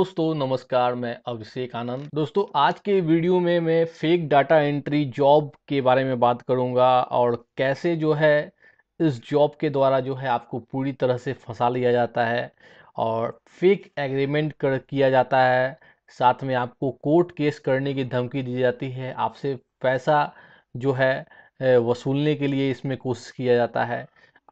दोस्तों नमस्कार मैं अभिषेक आनंद दोस्तों आज के वीडियो में मैं फेक डाटा एंट्री जॉब के बारे में बात करूंगा और कैसे जो है इस जॉब के द्वारा जो है आपको पूरी तरह से फंसा लिया जाता है और फेक एग्रीमेंट कर किया जाता है साथ में आपको कोर्ट केस करने की धमकी दी जाती है आपसे पैसा जो है वसूलने के लिए इसमें कोशिश किया जाता है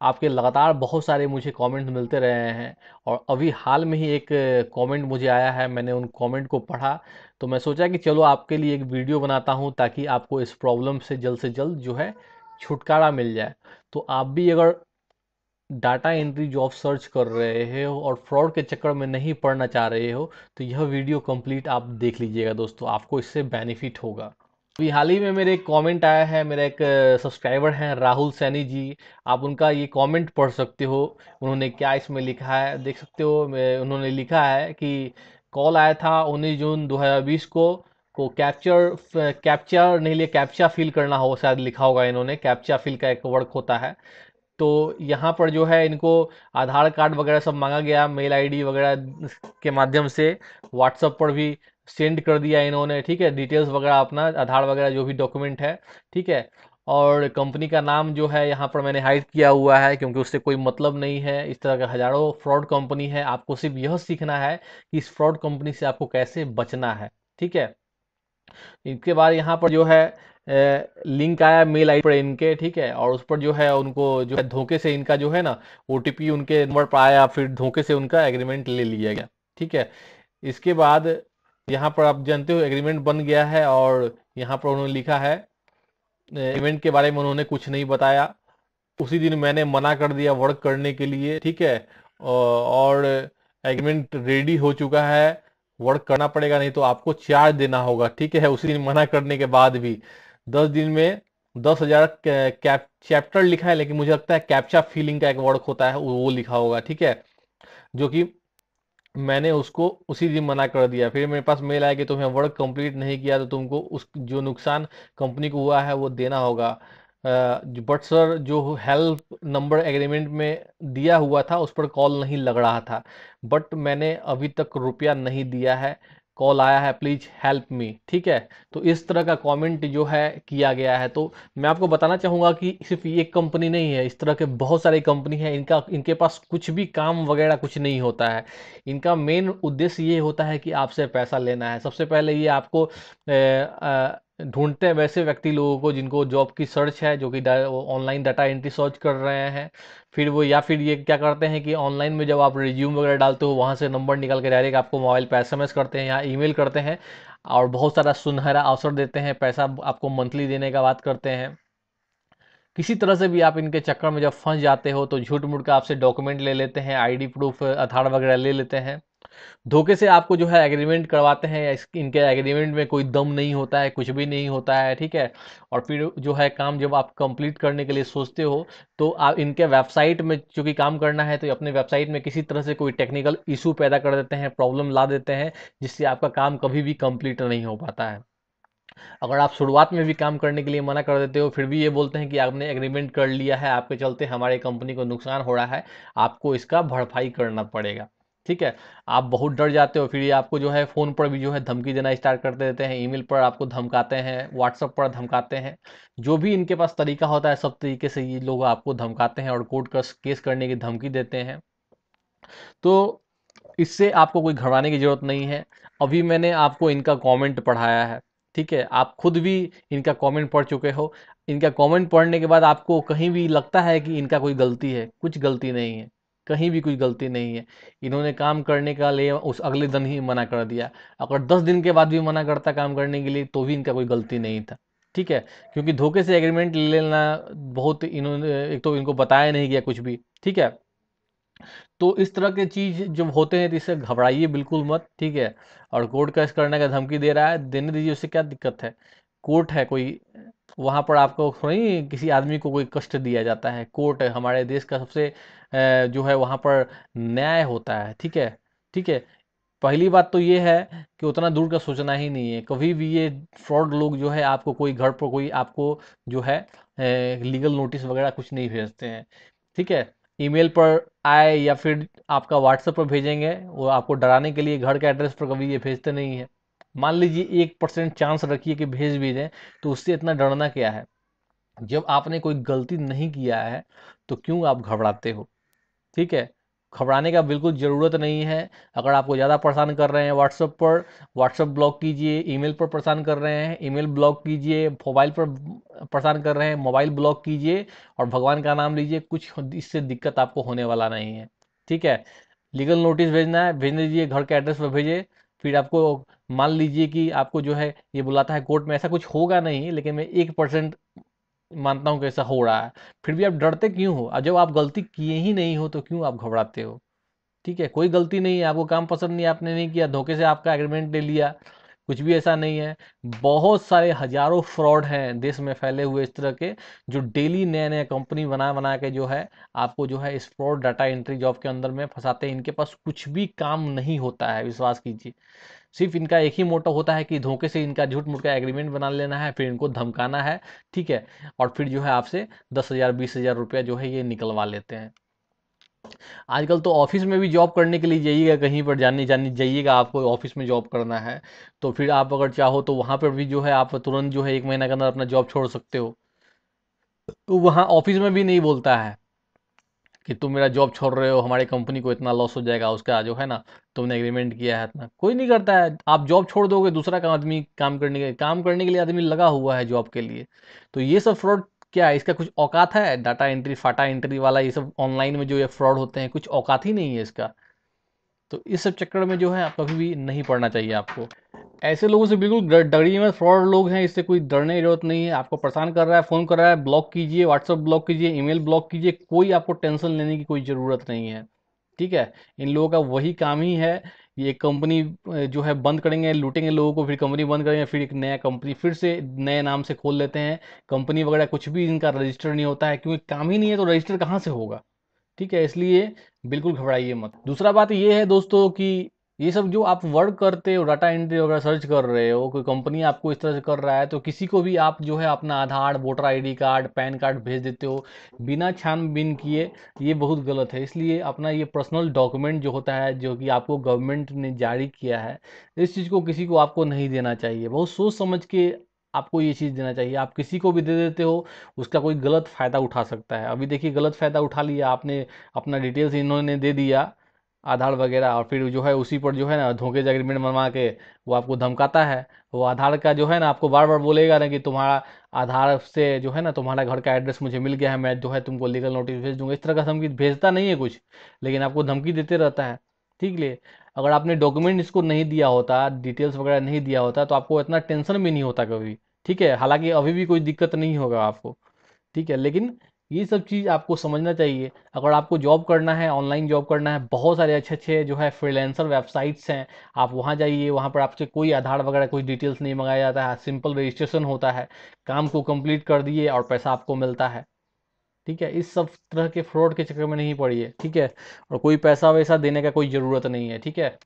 आपके लगातार बहुत सारे मुझे कमेंट मिलते रहे हैं और अभी हाल में ही एक कमेंट मुझे आया है मैंने उन कमेंट को पढ़ा तो मैं सोचा कि चलो आपके लिए एक वीडियो बनाता हूँ ताकि आपको इस प्रॉब्लम से जल्द से जल्द जो है छुटकारा मिल जाए तो आप भी अगर डाटा एंट्री जॉब सर्च कर रहे हो और फ्रॉड के चक्कर में नहीं पढ़ना चाह रहे हो तो यह वीडियो कंप्लीट आप देख लीजिएगा दोस्तों आपको इससे बेनिफिट होगा अभी तो हाल ही में मेरे एक कमेंट आया है मेरा एक सब्सक्राइबर हैं राहुल सैनी जी आप उनका ये कमेंट पढ़ सकते हो उन्होंने क्या इसमें लिखा है देख सकते हो उन्होंने लिखा है कि कॉल आया था उन्नीस जून 2020 को को कैप्चर कैप्चर नहीं लिए कैप्चा फिल करना हो शायद लिखा होगा इन्होंने कैप्चा फिल का एक वर्क होता है तो यहाँ पर जो है इनको आधार कार्ड वगैरह सब मांगा गया मेल आईडी वगैरह के माध्यम से व्हाट्सएप पर भी सेंड कर दिया इन्होंने ठीक है डिटेल्स वगैरह अपना आधार वगैरह जो भी डॉक्यूमेंट है ठीक है और कंपनी का नाम जो है यहाँ पर मैंने हाइड किया हुआ है क्योंकि उससे कोई मतलब नहीं है इस तरह का हज़ारों फ्रॉड कंपनी है आपको सिर्फ यह सीखना है कि इस फ्रॉड कंपनी से आपको कैसे बचना है ठीक है इसके बाद यहाँ पर जो है लिंक आया मेल आई पर इनके ठीक है और उस पर जो है उनको जो है धोखे से इनका जो है ना ओ उनके नंबर पर आया फिर धोखे से उनका एग्रीमेंट ले लिया गया ठीक है इसके बाद यहाँ पर आप जानते हो एग्रीमेंट बन गया है और यहाँ पर उन्होंने लिखा है एग्रीमेंट के बारे में उन्होंने कुछ नहीं बताया उसी दिन मैंने मना कर दिया वर्क करने के लिए ठीक है और एग्रीमेंट रेडी हो चुका है वर्क करना पड़ेगा नहीं तो आपको चार्ज देना होगा ठीक है उसी दिन मना करने के बाद भी दस दिन में दस हजार कैप चैप्टर लिखा है लेकिन मुझे लगता है कैप्चा फीलिंग का एक वर्क होता है वो लिखा होगा ठीक है जो कि मैंने उसको उसी दिन मना कर दिया फिर मेरे पास मेल आया कि तुम्हें वर्क कंप्लीट नहीं किया तो तुमको उस जो नुकसान कंपनी को हुआ है वो देना होगा बट सर जो हेल्प नंबर एग्रीमेंट में दिया हुआ था उस पर कॉल नहीं लग रहा था बट मैंने अभी तक रुपया नहीं दिया है कॉल आया है प्लीज़ हेल्प मी ठीक है तो इस तरह का कमेंट जो है किया गया है तो मैं आपको बताना चाहूँगा कि सिर्फ ये कंपनी नहीं है इस तरह के बहुत सारी कंपनी है इनका इनके पास कुछ भी काम वगैरह कुछ नहीं होता है इनका मेन उद्देश्य ये होता है कि आपसे पैसा लेना है सबसे पहले ये आपको ए, आ, ढूंढते हैं वैसे व्यक्ति लोगों को जिनको जॉब की सर्च है जो कि ऑनलाइन डाटा एंट्री सर्च कर रहे हैं फिर वो या फिर ये क्या करते हैं कि ऑनलाइन में जब आप रिज्यूम वगैरह डालते हो वहाँ से नंबर निकाल के डायरेक्ट आपको मोबाइल पर एस करते हैं या मेल करते हैं और बहुत सारा सुनहरा अवसर देते हैं पैसा आपको मंथली देने का बात करते हैं किसी तरह से भी आप इनके चक्कर में जब फंस जाते हो तो झूठ मूठ का आपसे डॉक्यूमेंट ले लेते हैं आईडी प्रूफ आधार वगैरह ले लेते हैं धोखे से आपको जो है एग्रीमेंट करवाते हैं इनके एग्रीमेंट में कोई दम नहीं होता है कुछ भी नहीं होता है ठीक है और फिर जो है काम जब आप कंप्लीट करने के लिए सोचते हो तो आप इनके वेबसाइट में चूँकि काम करना है तो अपने वेबसाइट में किसी तरह से कोई टेक्निकल इशू पैदा कर देते हैं प्रॉब्लम ला देते हैं जिससे आपका काम कभी भी कंप्लीट नहीं हो पाता है अगर आप शुरुआत में भी काम करने के लिए मना कर देते हो फिर भी ये बोलते हैं कि आपने एग्रीमेंट कर लिया है आपके चलते हमारे कंपनी को नुकसान हो रहा है आपको इसका भरपाई करना पड़ेगा ठीक है आप बहुत डर जाते हो फिर ये आपको जो है फ़ोन पर भी जो है धमकी देना स्टार्ट कर देते हैं ईमेल पर आपको धमकाते हैं व्हाट्सअप पर धमकाते हैं जो भी इनके पास तरीका होता है सब तरीके से ये लोग आपको धमकाते हैं और कोर्ट का केस करने की धमकी देते हैं तो इससे आपको कोई घबराने की ज़रूरत नहीं है अभी मैंने आपको इनका कॉमेंट पढ़ाया है ठीक है आप खुद भी इनका कॉमेंट पढ़ चुके हो इनका कॉमेंट पढ़ने के बाद आपको कहीं भी लगता है कि इनका कोई गलती है कुछ गलती नहीं है कहीं भी कोई गलती नहीं है इन्होंने काम करने का लिए उस अगले दिन ही मना कर दिया अगर दस दिन के बाद भी मना करता काम करने के लिए तो भी इनका कोई गलती नहीं था ठीक है क्योंकि धोखे से एग्रीमेंट ले लेना बहुत इन्होंने एक तो इनको बताया नहीं गया कुछ भी ठीक है तो इस तरह के चीज़ जब होते हैं तो इसे घबराइए बिल्कुल मत ठीक है और कोर्ट कैश करने का धमकी दे रहा है देने दीजिए उससे क्या दिक्कत है कोर्ट है कोई वहाँ पर आपको थोड़ी किसी आदमी को कोई कष्ट दिया जाता है कोर्ट है हमारे देश का सबसे जो है वहाँ पर न्याय होता है ठीक है ठीक है पहली बात तो ये है कि उतना दूर का सोचना ही नहीं है कभी भी ये फ्रॉड लोग जो है आपको कोई घर पर कोई आपको जो है लीगल नोटिस वगैरह कुछ नहीं भेजते हैं ठीक है ईमेल पर आए या फिर आपका व्हाट्सएप पर भेजेंगे वो आपको डराने के लिए घर के एड्रेस पर कभी ये भेजते नहीं है मान लीजिए एक परसेंट चांस रखिए कि भेज भी दें तो उससे इतना डरना क्या है जब आपने कोई गलती नहीं किया है तो क्यों आप घबराते हो ठीक है घबराने का बिल्कुल ज़रूरत नहीं है अगर आपको ज़्यादा परेशान कर रहे हैं व्हाट्सअप पर व्हाट्सअप ब्लॉक कीजिए ईमेल पर परेशान कर रहे हैं ईमेल ब्लॉक कीजिए मोबाइल पर परेशान कर रहे हैं मोबाइल ब्लॉक कीजिए और भगवान का नाम लीजिए कुछ इससे दिक्कत आपको होने वाला नहीं है ठीक है लीगल नोटिस भेजना है भेज दीजिए घर के एड्रेस पर भेजे फिर आपको मान लीजिए कि आपको जो है ये बुलाता है कोर्ट में ऐसा कुछ होगा नहीं लेकिन मैं एक परसेंट मानता हूँ कि ऐसा हो रहा है फिर भी आप डरते क्यों हो जब आप गलती किए ही नहीं हो तो क्यों आप घबराते हो ठीक है कोई गलती नहीं है आपको काम पसंद नहीं आपने नहीं किया धोखे से आपका एग्रीमेंट ले लिया कुछ भी ऐसा नहीं है बहुत सारे हजारों फ्रॉड हैं देश में फैले हुए इस तरह के जो डेली नए नए कंपनी बना बना के जो है आपको जो है इस फ्रॉड डाटा एंट्री जॉब के अंदर में फंसाते हैं इनके पास कुछ भी काम नहीं होता है विश्वास कीजिए सिर्फ इनका एक ही मोटो होता है कि धोखे से इनका झूठ मूठ का एग्रीमेंट बना लेना है फिर इनको धमकाना है ठीक है और फिर जो है आपसे दस हज़ार बीस हज़ार रुपया जो है ये निकलवा लेते हैं आजकल तो ऑफिस में भी जॉब करने के लिए जाइएगा कहीं पर जाने जाने जाइएगा आपको ऑफिस में जॉब करना है तो फिर आप अगर चाहो तो वहाँ पर भी जो है आप तुरंत जो है एक महीना के अंदर अपना जॉब छोड़ सकते हो तो वहाँ ऑफिस में भी नहीं बोलता है कि तुम मेरा जॉब छोड़ रहे हो हमारी कंपनी को इतना लॉस हो जाएगा उसका जो है ना तुमने एग्रीमेंट किया है इतना कोई नहीं करता है आप जॉब छोड़ दोगे दूसरा काम आदमी काम करने के काम करने के लिए आदमी लगा हुआ है जॉब के लिए तो ये सब फ्रॉड क्या इसका कुछ औकात है डाटा एंट्री फाटा एंट्री वाला ये सब ऑनलाइन में जो ये फ्रॉड होते हैं कुछ औकात ही नहीं है इसका तो इस सब चक्कर में जो है आप कभी भी नहीं पढ़ना चाहिए आपको ऐसे लोगों से बिल्कुल डरिए में फ्रॉड लोग हैं इससे कोई डरने की जरूरत नहीं है आपको परेशान कर रहा है फ़ोन कर रहा है ब्लॉक कीजिए व्हाट्सअप ब्लॉक कीजिए ईमेल ब्लॉक कीजिए कोई आपको टेंशन लेने की कोई ज़रूरत नहीं है ठीक है इन लोगों का वही काम ही है ये कंपनी जो है बंद करेंगे लूटेंगे लोगों को फिर कंपनी बंद करेंगे फिर एक नया कंपनी फिर से नए नाम से खोल लेते हैं कंपनी वगैरह कुछ भी इनका रजिस्टर नहीं होता है क्योंकि काम ही नहीं है तो रजिस्टर कहाँ से होगा ठीक है इसलिए बिल्कुल घबराइए मत दूसरा बात ये है दोस्तों कि ये सब जो आप वर्क करते हो डाटा एंट्री वगैरह सर्च कर रहे हो कोई कंपनी आपको इस तरह से कर रहा है तो किसी को भी आप जो है अपना Aadhaar voter ID card PAN card भेज देते हो बिना छानबीन किए ये बहुत गलत है इसलिए अपना ये पर्सनल डॉक्यूमेंट जो होता है जो कि आपको गवर्नमेंट ने जारी किया है इस चीज़ को किसी को आपको नहीं देना चाहिए बहुत सोच समझ के आपको ये चीज़ देना चाहिए आप किसी को भी दे देते हो उसका कोई गलत फ़ायदा उठा सकता है अभी देखिए गलत फ़ायदा उठा लिया आपने अपना डिटेल्स इन्होंने दे दिया आधार वगैरह और फिर जो है उसी पर जो है ना धोखे से एग्रीमेंट बनवा के वो आपको धमकाता है वो आधार का जो है ना आपको बार बार बोलेगा ना कि तुम्हारा आधार से जो है ना तुम्हारा घर का एड्रेस मुझे मिल गया है मैं जो है तुमको लीगल नोटिस भेज दूंगा इस तरह का धमकी भेजता नहीं है कुछ लेकिन आपको धमकी देते रहता है ठीक है अगर आपने डॉक्यूमेंट इसको नहीं दिया होता डिटेल्स वगैरह नहीं दिया होता तो आपको इतना टेंशन भी नहीं होता कभी ठीक है हालांकि अभी भी कोई दिक्कत नहीं होगा आपको ठीक है लेकिन ये सब चीज़ आपको समझना चाहिए अगर आपको जॉब करना है ऑनलाइन जॉब करना है बहुत सारे अच्छे अच्छे जो है फ्रीलैंसर वेबसाइट्स हैं आप वहाँ जाइए वहाँ पर आपसे कोई आधार वगैरह कोई डिटेल्स नहीं मंगाया जाता है सिंपल रजिस्ट्रेशन होता है काम को कंप्लीट कर दिए और पैसा आपको मिलता है ठीक है इस सब तरह के फ्रॉड के चक्कर में नहीं पड़िए ठीक है और कोई पैसा वैसा देने का कोई ज़रूरत नहीं है ठीक है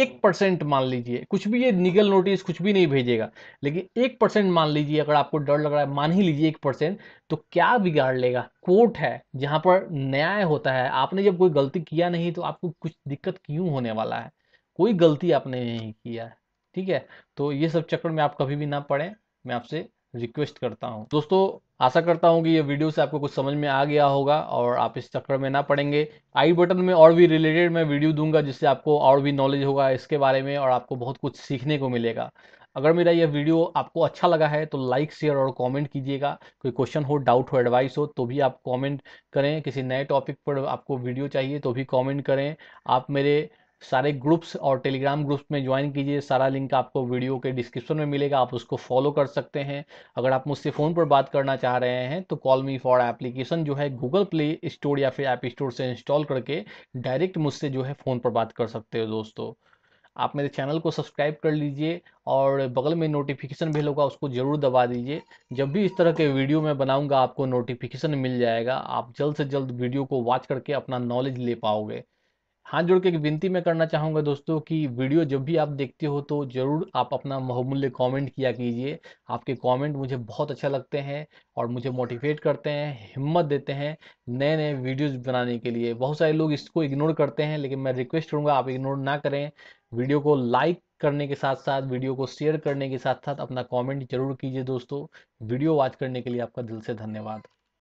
एक परसेंट मान लीजिए कुछ भी ये निगल नोटिस कुछ भी नहीं भेजेगा लेकिन एक परसेंट मान लीजिए अगर आपको डर लग रहा है मान ही लीजिए एक परसेंट तो क्या बिगाड़ लेगा कोर्ट है जहां पर न्याय होता है आपने जब कोई गलती किया नहीं तो आपको कुछ दिक्कत क्यों होने वाला है कोई गलती आपने नहीं किया ठीक है तो ये सब चक्कर में आप कभी भी ना पड़े मैं आपसे रिक्वेस्ट करता हूँ दोस्तों आशा करता हूँ कि ये वीडियो से आपको कुछ समझ में आ गया होगा और आप इस चक्कर में ना पड़ेंगे आई बटन में और भी रिलेटेड मैं वीडियो दूंगा जिससे आपको और भी नॉलेज होगा इसके बारे में और आपको बहुत कुछ सीखने को मिलेगा अगर मेरा यह वीडियो आपको अच्छा लगा है तो लाइक शेयर और कमेंट कीजिएगा कोई क्वेश्चन हो डाउट हो एडवाइस हो तो भी आप कमेंट करें किसी नए टॉपिक पर आपको वीडियो चाहिए तो भी कमेंट करें आप मेरे सारे ग्रुप्स और टेलीग्राम ग्रुप्स में ज्वाइन कीजिए सारा लिंक आपको वीडियो के डिस्क्रिप्शन में मिलेगा आप उसको फॉलो कर सकते हैं अगर आप मुझसे फ़ोन पर बात करना चाह रहे हैं तो कॉल मी फॉर एप्लीकेशन जो है गूगल प्ले स्टोर या फिर ऐप स्टोर से इंस्टॉल करके डायरेक्ट मुझसे जो है फ़ोन पर बात कर सकते हो दोस्तों आप मेरे चैनल को सब्सक्राइब कर लीजिए और बगल में नोटिफिकेशन भी होगा उसको ज़रूर दबा दीजिए जब भी इस तरह के वीडियो मैं बनाऊंगा आपको नोटिफिकेशन मिल जाएगा आप जल्द से जल्द वीडियो को वॉच करके अपना नॉलेज ले पाओगे हाथ जोड़ के एक विनती मैं करना चाहूँगा दोस्तों कि वीडियो जब भी आप देखते हो तो ज़रूर आप अपना बहुमूल्य कमेंट किया कीजिए आपके कमेंट मुझे बहुत अच्छा लगते हैं और मुझे मोटिवेट करते हैं हिम्मत देते हैं नए नए वीडियोस बनाने के लिए बहुत सारे लोग इसको इग्नोर करते हैं लेकिन मैं रिक्वेस्ट करूँगा आप इग्नोर ना करें वीडियो को लाइक करने के साथ साथ वीडियो को शेयर करने के साथ साथ अपना कॉमेंट जरूर कीजिए दोस्तों वीडियो वॉच करने के लिए आपका दिल से धन्यवाद